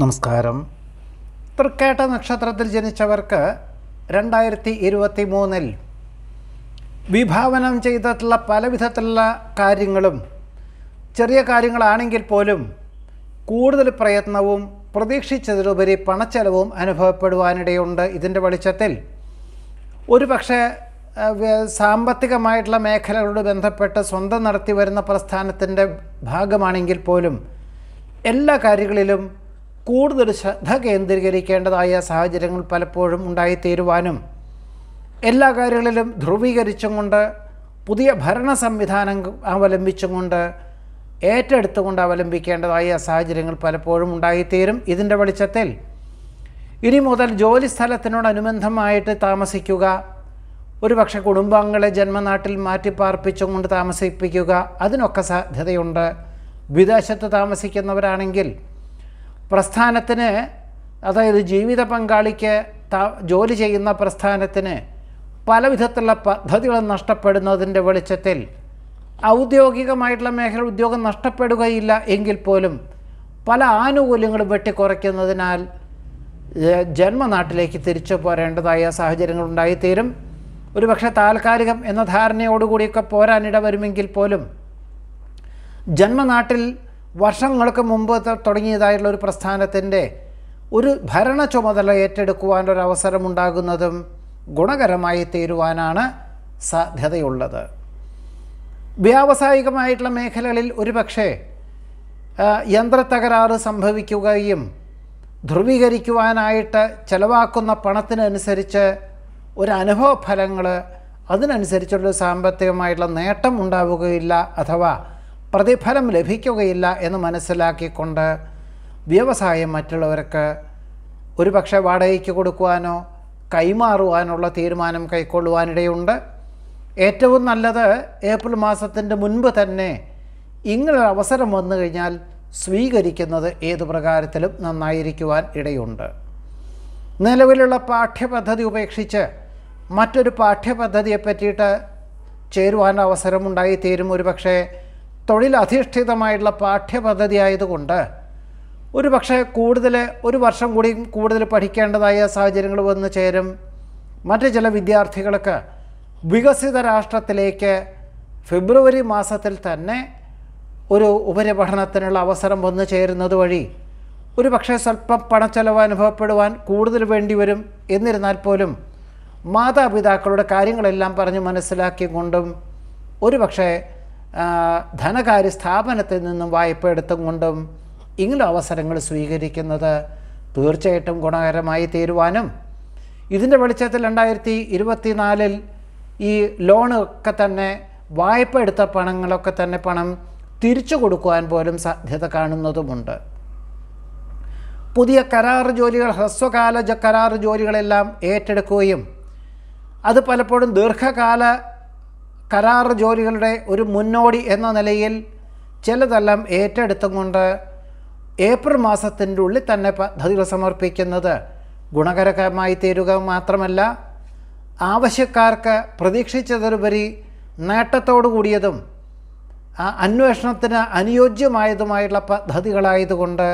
നമസ്കാരം തൃക്കേട്ട നക്ഷത്രത്തിൽ ജനിച്ചവർക്ക് രണ്ടായിരത്തി ഇരുപത്തി മൂന്നിൽ വിഭാവനം ചെയ്തിട്ടുള്ള പല വിധത്തിലുള്ള കാര്യങ്ങളും ചെറിയ കാര്യങ്ങളാണെങ്കിൽ പോലും കൂടുതൽ പ്രയത്നവും പ്രതീക്ഷിച്ചതിലുപരി പണച്ചെലവും അനുഭവപ്പെടുവാനിടയുണ്ട് ഇതിൻ്റെ വെളിച്ചത്തിൽ ഒരു പക്ഷേ സാമ്പത്തികമായിട്ടുള്ള മേഖലകളോട് ബന്ധപ്പെട്ട് സ്വന്തം നടത്തി വരുന്ന പ്രസ്ഥാനത്തിൻ്റെ ഭാഗമാണെങ്കിൽ പോലും എല്ലാ കാര്യങ്ങളിലും കൂടുതൽ ശ്രദ്ധ കേന്ദ്രീകരിക്കേണ്ടതായ സാഹചര്യങ്ങൾ പലപ്പോഴും ഉണ്ടായിത്തീരുവാനും എല്ലാ കാര്യങ്ങളിലും ധ്രുവീകരിച്ചും കൊണ്ട് പുതിയ ഭരണ സംവിധാനം കൊണ്ട് ഏറ്റെടുത്തുകൊണ്ട് അവലംബിക്കേണ്ടതായ സാഹചര്യങ്ങൾ പലപ്പോഴും ഉണ്ടായിത്തീരും ഇതിൻ്റെ വെളിച്ചത്തിൽ ഇനി മുതൽ ജോലി സ്ഥലത്തിനോടനുബന്ധമായിട്ട് താമസിക്കുക ഒരു പക്ഷേ കുടുംബാംഗങ്ങളെ ജന്മനാട്ടിൽ മാറ്റിപ്പാർപ്പിച്ചും കൊണ്ട് താമസിപ്പിക്കുക അതിനൊക്കെ സാധ്യതയുണ്ട് വിദേശത്ത് താമസിക്കുന്നവരാണെങ്കിൽ പ്രസ്ഥാനത്തിന് അതായത് ജീവിത പങ്കാളിക്ക് ജോലി ചെയ്യുന്ന പ്രസ്ഥാനത്തിന് പല വിധത്തിലുള്ള പദ്ധതികൾ നഷ്ടപ്പെടുന്നതിൻ്റെ വെളിച്ചത്തിൽ ഔദ്യോഗികമായിട്ടുള്ള മേഖല ഉദ്യോഗം നഷ്ടപ്പെടുകയില്ല എങ്കിൽ പോലും പല ആനുകൂല്യങ്ങളും വെട്ടിക്കുറയ്ക്കുന്നതിനാൽ ജന്മനാട്ടിലേക്ക് തിരിച്ചു പോരേണ്ടതായ സാഹചര്യങ്ങൾ സാഹചര്യങ്ങളുണ്ടായിത്തീരും ഒരുപക്ഷെ താൽക്കാലികം എന്ന ധാരണയോടുകൂടിയൊക്കെ പോരാനിട വരുമെങ്കിൽ പോലും ജന്മനാട്ടിൽ വർഷങ്ങൾക്ക് മുമ്പ് തുടങ്ങിയതായിട്ടുള്ള ഒരു പ്രസ്ഥാനത്തിൻ്റെ ഒരു ഭരണ ചുമതല ഏറ്റെടുക്കുവാൻ അവസരമുണ്ടാകുന്നതും ഗുണകരമായി തീരുവാനാണ് സാധ്യതയുള്ളത് വ്യാവസായികമായിട്ടുള്ള മേഖലകളിൽ ഒരുപക്ഷെ യന്ത്രത്തകരാറ് സംഭവിക്കുകയും ധ്രുവീകരിക്കുവാനായിട്ട് ചെലവാക്കുന്ന പണത്തിനനുസരിച്ച് ഒരു അനുഭവ ഫലങ്ങൾ അതിനനുസരിച്ചുള്ള സാമ്പത്തികമായിട്ടുള്ള നേട്ടം ഉണ്ടാവുകയില്ല അഥവാ പ്രതിഫലം ലഭിക്കുകയില്ല എന്ന് മനസ്സിലാക്കിക്കൊണ്ട് വ്യവസായം മറ്റുള്ളവർക്ക് ഒരു പക്ഷേ വാടകയ്ക്ക് കൊടുക്കുവാനോ കൈമാറുവാനുള്ള തീരുമാനം കൈക്കൊള്ളുവാനിടയുണ്ട് ഏറ്റവും നല്ലത് ഏപ്രിൽ മാസത്തിൻ്റെ മുൻപ് തന്നെ ഇങ്ങനൊരു അവസരം വന്നു കഴിഞ്ഞാൽ സ്വീകരിക്കുന്നത് ഏതു പ്രകാരത്തിലും നന്നായിരിക്കുവാൻ ഇടയുണ്ട് നിലവിലുള്ള പാഠ്യപദ്ധതി ഉപേക്ഷിച്ച് മറ്റൊരു പാഠ്യപദ്ധതിയെ പറ്റിയിട്ട് ചേരുവാൻ അവസരമുണ്ടായിത്തീരും ഒരു പക്ഷേ തൊഴിലധിഷ്ഠിതമായിട്ടുള്ള പാഠ്യപദ്ധതി ആയതുകൊണ്ട് ഒരു പക്ഷേ കൂടുതൽ ഒരു വർഷം കൂടി കൂടുതൽ പഠിക്കേണ്ടതായ സാഹചര്യങ്ങൾ വന്നു ചേരും മറ്റ് ചില വിദ്യാർത്ഥികൾക്ക് വികസിത രാഷ്ട്രത്തിലേക്ക് ഫെബ്രുവരി മാസത്തിൽ തന്നെ ഒരു ഉപരിപഠനത്തിനുള്ള അവസരം വന്നു ചേരുന്നത് വഴി ഒരു പക്ഷേ സ്വല്പം പണച്ചെലവ് അനുഭവപ്പെടുവാൻ കൂടുതൽ വരും എന്നിരുന്നാൽ പോലും മാതാപിതാക്കളുടെ കാര്യങ്ങളെല്ലാം പറഞ്ഞ് മനസ്സിലാക്കിക്കൊണ്ടും ഒരു പക്ഷേ ധനകാര്യ സ്ഥാപനത്തിൽ നിന്നും വായ്പ എടുത്തും കൊണ്ടും ഇങ്ങനെ അവസരങ്ങൾ സ്വീകരിക്കുന്നത് തീർച്ചയായിട്ടും ഗുണകരമായി തീരുവാനും ഇതിൻ്റെ വെളിച്ചത്തിൽ രണ്ടായിരത്തി ഇരുപത്തിനാലിൽ ഈ ലോണൊക്കെ തന്നെ വായ്പ എടുത്ത പണങ്ങളൊക്കെ തന്നെ പണം തിരിച്ചു കൊടുക്കുവാൻ പോലും സാധ്യത കാണുന്നതുമുണ്ട് പുതിയ കരാർ ജോലികൾ ഹ്രസ്വകാല കരാർ ജോലികളെല്ലാം ഏറ്റെടുക്കുകയും അത് പലപ്പോഴും ദീർഘകാല കരാർ ജോലികളുടെ ഒരു മുന്നോടി എന്ന നിലയിൽ ചിലതെല്ലാം ഏറ്റെടുത്തുകൊണ്ട് ഏപ്രിൽ മാസത്തിൻ്റെ ഉള്ളിൽ തന്നെ പദ്ധതികൾ സമർപ്പിക്കുന്നത് ഗുണകരമായി തീരുക മാത്രമല്ല ആവശ്യക്കാർക്ക് പ്രതീക്ഷിച്ചതിലുപരി നേട്ടത്തോടു കൂടിയതും ആ അന്വേഷണത്തിന് അനുയോജ്യമായതുമായിട്ടുള്ള പദ്ധതികളായതുകൊണ്ട്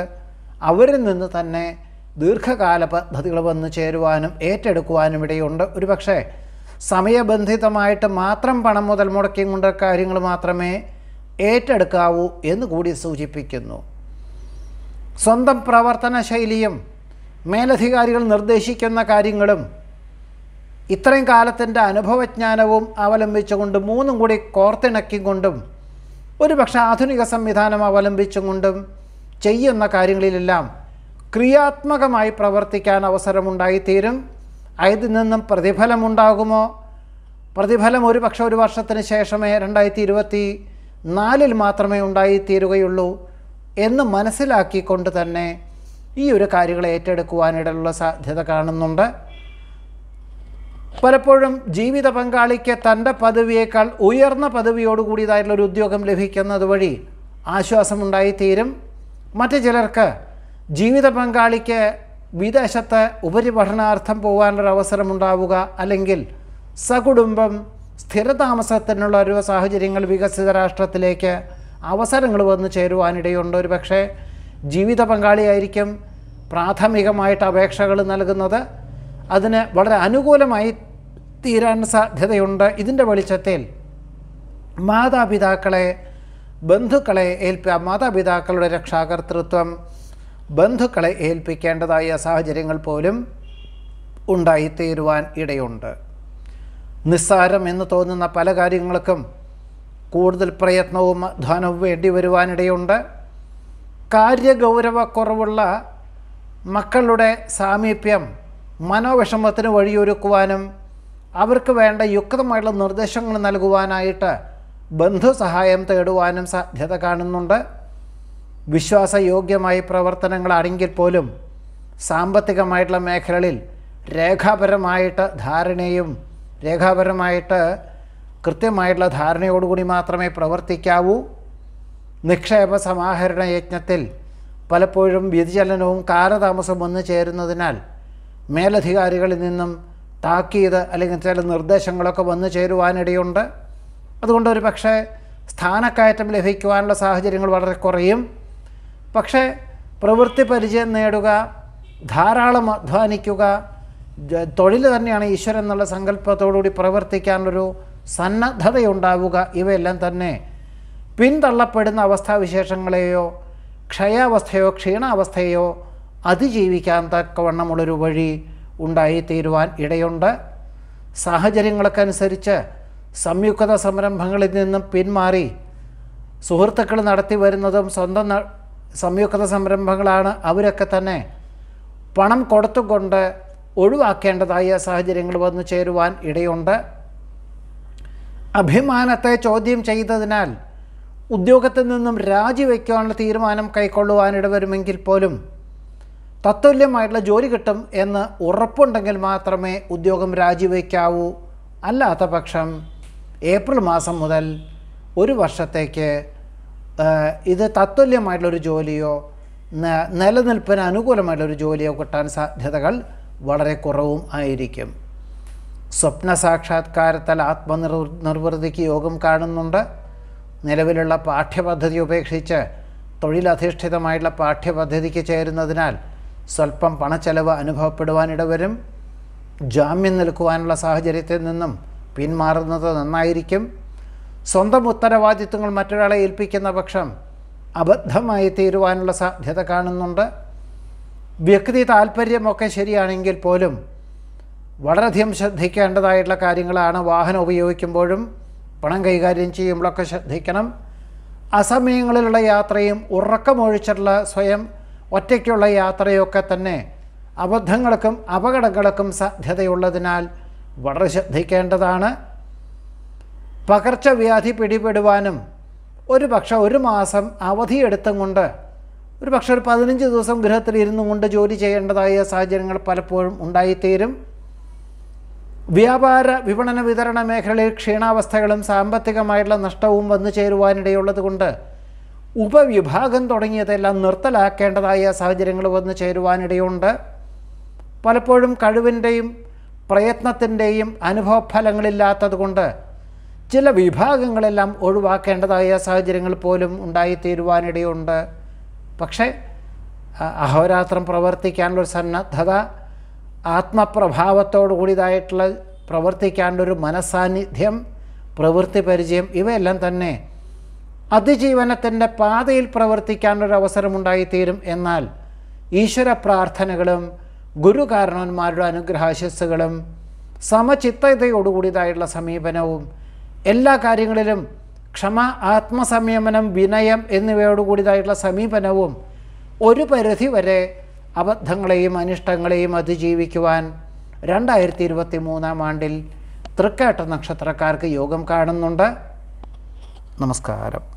അവരിൽ നിന്ന് തന്നെ ദീർഘകാല പദ്ധതികൾ വന്നു ചേരുവാനും ഏറ്റെടുക്കുവാനും ഇടയുണ്ട് ഒരുപക്ഷേ സമയബന്ധിതമായിട്ട് മാത്രം പണം മുതൽ മുടക്കി കൊണ്ട കാര്യങ്ങൾ മാത്രമേ ഏറ്റെടുക്കാവൂ എന്ന് കൂടി സൂചിപ്പിക്കുന്നു സ്വന്തം പ്രവർത്തന ശൈലിയും മേലധികാരികൾ നിർദ്ദേശിക്കുന്ന കാര്യങ്ങളും ഇത്രയും കാലത്തിൻ്റെ അനുഭവജ്ഞാനവും അവലംബിച്ചുകൊണ്ട് മൂന്നും കൂടി കോർത്തിണക്കിക്കൊണ്ടും ഒരുപക്ഷെ ആധുനിക സംവിധാനം അവലംബിച്ചുകൊണ്ടും ചെയ്യുന്ന കാര്യങ്ങളിലെല്ലാം ക്രിയാത്മകമായി പ്രവർത്തിക്കാൻ അവസരമുണ്ടായിത്തീരും അതിൽ നിന്നും പ്രതിഫലമുണ്ടാകുമോ പ്രതിഫലം ഒരു പക്ഷെ ഒരു വർഷത്തിന് ശേഷമേ രണ്ടായിരത്തി ഇരുപത്തി നാലിൽ മാത്രമേ ഉണ്ടായിത്തീരുകയുള്ളൂ എന്ന് മനസ്സിലാക്കിക്കൊണ്ട് തന്നെ ഈ ഒരു കാര്യങ്ങളെ ഏറ്റെടുക്കുവാനിടയുള്ള സാധ്യത കാണുന്നുണ്ട് പലപ്പോഴും ജീവിത പങ്കാളിക്ക് തൻ്റെ പദവിയേക്കാൾ ഉയർന്ന ഒരു ഉദ്യോഗം ലഭിക്കുന്നത് വഴി ആശ്വാസമുണ്ടായിത്തീരും മറ്റു ചിലർക്ക് ജീവിത പങ്കാളിക്ക് വിദേശത്ത് ഉപരിപഠനാർത്ഥം പോകാനൊരു അവസരമുണ്ടാവുക അല്ലെങ്കിൽ സകുടുംബം സ്ഥിരതാമസത്തിനുള്ള ഒരു സാഹചര്യങ്ങൾ വികസിത രാഷ്ട്രത്തിലേക്ക് അവസരങ്ങൾ വന്നു ചേരുവാനിടയുണ്ട് ഒരു പക്ഷേ ജീവിത പങ്കാളിയായിരിക്കും പ്രാഥമികമായിട്ട് അപേക്ഷകൾ നൽകുന്നത് അതിന് വളരെ അനുകൂലമായി തീരാൻ സാധ്യതയുണ്ട് ഇതിൻ്റെ വെളിച്ചത്തിൽ മാതാപിതാക്കളെ ബന്ധുക്കളെ ഏൽപ്പിക്കുക മാതാപിതാക്കളുടെ രക്ഷാകർത്തൃത്വം ബന്ധുക്കളെ ഏൽപ്പിക്കേണ്ടതായ സാഹചര്യങ്ങൾ പോലും ഉണ്ടായിത്തീരുവാൻ ഇടയുണ്ട് നിസ്സാരം എന്ന് തോന്നുന്ന പല കാര്യങ്ങൾക്കും കൂടുതൽ പ്രയത്നവും അധ്വാനവും വേണ്ടി വരുവാനിടയുണ്ട് കാര്യഗൗരവക്കുറവുള്ള മക്കളുടെ സാമീപ്യം മനോവിഷമത്തിന് വഴിയൊരുക്കുവാനും അവർക്ക് വേണ്ട യുക്തമായിട്ടുള്ള നിർദ്ദേശങ്ങൾ നൽകുവാനായിട്ട് ബന്ധുസഹായം തേടുവാനും സാധ്യത കാണുന്നുണ്ട് വിശ്വാസയോഗ്യമായ പ്രവർത്തനങ്ങളാണെങ്കിൽ പോലും സാമ്പത്തികമായിട്ടുള്ള മേഖലകളിൽ രേഖാപരമായിട്ട് ധാരണയും രേഖാപരമായിട്ട് കൃത്യമായിട്ടുള്ള ധാരണയോടുകൂടി മാത്രമേ പ്രവർത്തിക്കാവൂ നിക്ഷേപ സമാഹരണ യജ്ഞത്തിൽ പലപ്പോഴും വ്യതിചലനവും കാലതാമസവും വന്നു ചേരുന്നതിനാൽ മേലധികാരികളിൽ നിന്നും താക്കീത് അല്ലെങ്കിൽ ചില നിർദ്ദേശങ്ങളൊക്കെ വന്നു ചേരുവാനിടയുണ്ട് അതുകൊണ്ട് ഒരു പക്ഷേ സ്ഥാനക്കയറ്റം ലഭിക്കുവാനുള്ള സാഹചര്യങ്ങൾ വളരെ കുറയും പക്ഷേ പ്രവൃത്തി പരിചയം നേടുക ധാരാളം അധ്വാനിക്കുക തൊഴിൽ തന്നെയാണ് ഈശ്വരൻ എന്നുള്ള സങ്കല്പത്തോടുകൂടി പ്രവർത്തിക്കാനുള്ളൊരു സന്നദ്ധതയുണ്ടാവുക ഇവയെല്ലാം തന്നെ പിന്തള്ളപ്പെടുന്ന അവസ്ഥാവിശേഷങ്ങളെയോ ക്ഷയാവസ്ഥയോ ക്ഷീണാവസ്ഥയോ അതിജീവിക്കാൻ തക്കവണ്ണമുള്ളൊരു വഴി ഉണ്ടായിത്തീരുവാൻ ഇടയുണ്ട് സാഹചര്യങ്ങളൊക്കെ അനുസരിച്ച് സംയുക്ത സംരംഭങ്ങളിൽ നിന്നും പിന്മാറി സുഹൃത്തുക്കൾ നടത്തി വരുന്നതും സ്വന്തം സംയുക്ത സംരംഭങ്ങളാണ് അവരൊക്കെ തന്നെ പണം കൊടുത്തുകൊണ്ട് ഒഴിവാക്കേണ്ടതായ സാഹചര്യങ്ങൾ വന്നു ചേരുവാൻ ഇടയുണ്ട് അഭിമാനത്തെ ചോദ്യം ചെയ്തതിനാൽ ഉദ്യോഗത്തിൽ നിന്നും രാജിവെക്കാനുള്ള തീരുമാനം കൈക്കൊള്ളുവാനിട വരുമെങ്കിൽ പോലും തത്തുല്യമായിട്ടുള്ള ജോലി കിട്ടും എന്ന് ഉറപ്പുണ്ടെങ്കിൽ മാത്രമേ ഉദ്യോഗം രാജിവെക്കാവൂ അല്ലാത്ത പക്ഷം ഏപ്രിൽ മാസം മുതൽ ഒരു വർഷത്തേക്ക് ഇത് തത്തുല്യമായിട്ടുള്ളൊരു ജോലിയോ നിലനിൽപ്പിന് അനുകൂലമായിട്ടുള്ളൊരു ജോലിയോ കിട്ടാൻ സാധ്യതകൾ വളരെ കുറവും ആയിരിക്കും സ്വപ്ന സാക്ഷാത്കാരത്താൽ ആത്മനിർ നിർവൃതിക്ക് യോഗം കാണുന്നുണ്ട് നിലവിലുള്ള പാഠ്യപദ്ധതി ഉപേക്ഷിച്ച് തൊഴിലധിഷ്ഠിതമായിട്ടുള്ള പാഠ്യപദ്ധതിക്ക് ചേരുന്നതിനാൽ സ്വല്പം പണച്ചെലവ് അനുഭവപ്പെടുവാനിടവരും ജാമ്യം നിൽക്കുവാനുള്ള സാഹചര്യത്തിൽ നിന്നും പിന്മാറുന്നത് നന്നായിരിക്കും സ്വന്തം ഉത്തരവാദിത്വങ്ങൾ മറ്റൊരാളെ ഏൽപ്പിക്കുന്ന പക്ഷം അബദ്ധമായി തീരുവാനുള്ള സാധ്യത കാണുന്നുണ്ട് വ്യക്തി താല്പര്യമൊക്കെ ശരിയാണെങ്കിൽ പോലും വളരെയധികം ശ്രദ്ധിക്കേണ്ടതായിട്ടുള്ള കാര്യങ്ങളാണ് വാഹനം ഉപയോഗിക്കുമ്പോഴും പണം കൈകാര്യം ചെയ്യുമ്പോഴൊക്കെ ശ്രദ്ധിക്കണം അസമയങ്ങളിലുള്ള യാത്രയും ഉറക്കമൊഴിച്ചിട്ടുള്ള സ്വയം ഒറ്റയ്ക്കുള്ള യാത്രയൊക്കെ തന്നെ അബദ്ധങ്ങൾക്കും അപകടങ്ങൾക്കും സാധ്യതയുള്ളതിനാൽ വളരെ ശ്രദ്ധിക്കേണ്ടതാണ് പകർച്ചവ്യാധി പിടിപെടുവാനും ഒരു പക്ഷെ ഒരു മാസം അവധിയെടുത്തും കൊണ്ട് ഒരു പക്ഷെ ഒരു പതിനഞ്ച് ദിവസം ഗൃഹത്തിലിരുന്നു കൊണ്ട് ജോലി ചെയ്യേണ്ടതായ സാഹചര്യങ്ങൾ പലപ്പോഴും ഉണ്ടായിത്തീരും വ്യാപാര വിപണന വിതരണ മേഖലയിൽ ക്ഷീണാവസ്ഥകളും സാമ്പത്തികമായിട്ടുള്ള നഷ്ടവും വന്നു ചേരുവാനിടയുള്ളതുകൊണ്ട് ഉപവിഭാഗം തുടങ്ങിയതെല്ലാം നിർത്തലാക്കേണ്ടതായ സാഹചര്യങ്ങൾ വന്നു ചേരുവാനിടയുണ്ട് പലപ്പോഴും കഴിവിൻ്റെയും പ്രയത്നത്തിൻ്റെയും അനുഭവഫലങ്ങളില്ലാത്തതുകൊണ്ട് ചില വിഭാഗങ്ങളെല്ലാം ഒഴിവാക്കേണ്ടതായ സാഹചര്യങ്ങൾ പോലും ഉണ്ടായിത്തീരുവാനിടയുണ്ട് പക്ഷേ അഹോരാത്രം പ്രവർത്തിക്കാനുള്ളൊരു സന്നദ്ധത ആത്മപ്രഭാവത്തോടു കൂടിയതായിട്ടുള്ള പ്രവർത്തിക്കാനുള്ളൊരു മനസാന്നിധ്യം പ്രവൃത്തി പരിചയം ഇവയെല്ലാം തന്നെ അതിജീവനത്തിൻ്റെ പാതയിൽ അവസരമുണ്ടായിത്തീരും എന്നാൽ ഈശ്വര പ്രാർത്ഥനകളും ഗുരുകാരണവന്മാരുടെ അനുഗ്രഹാശസ്സുകളും സമചിത്തതയോടുകൂടിയതായിട്ടുള്ള സമീപനവും എല്ലാ കാര്യങ്ങളിലും ക്ഷമ ആത്മസംയമനം വിനയം എന്നിവയോടുകൂടിയതായിട്ടുള്ള സമീപനവും ഒരു പരിധി വരെ അബദ്ധങ്ങളെയും അനിഷ്ടങ്ങളെയും അതിജീവിക്കുവാൻ രണ്ടായിരത്തി ഇരുപത്തി മൂന്നാം ആണ്ടിൽ തൃക്കേട്ട നക്ഷത്രക്കാർക്ക് യോഗം കാണുന്നുണ്ട് നമസ്കാരം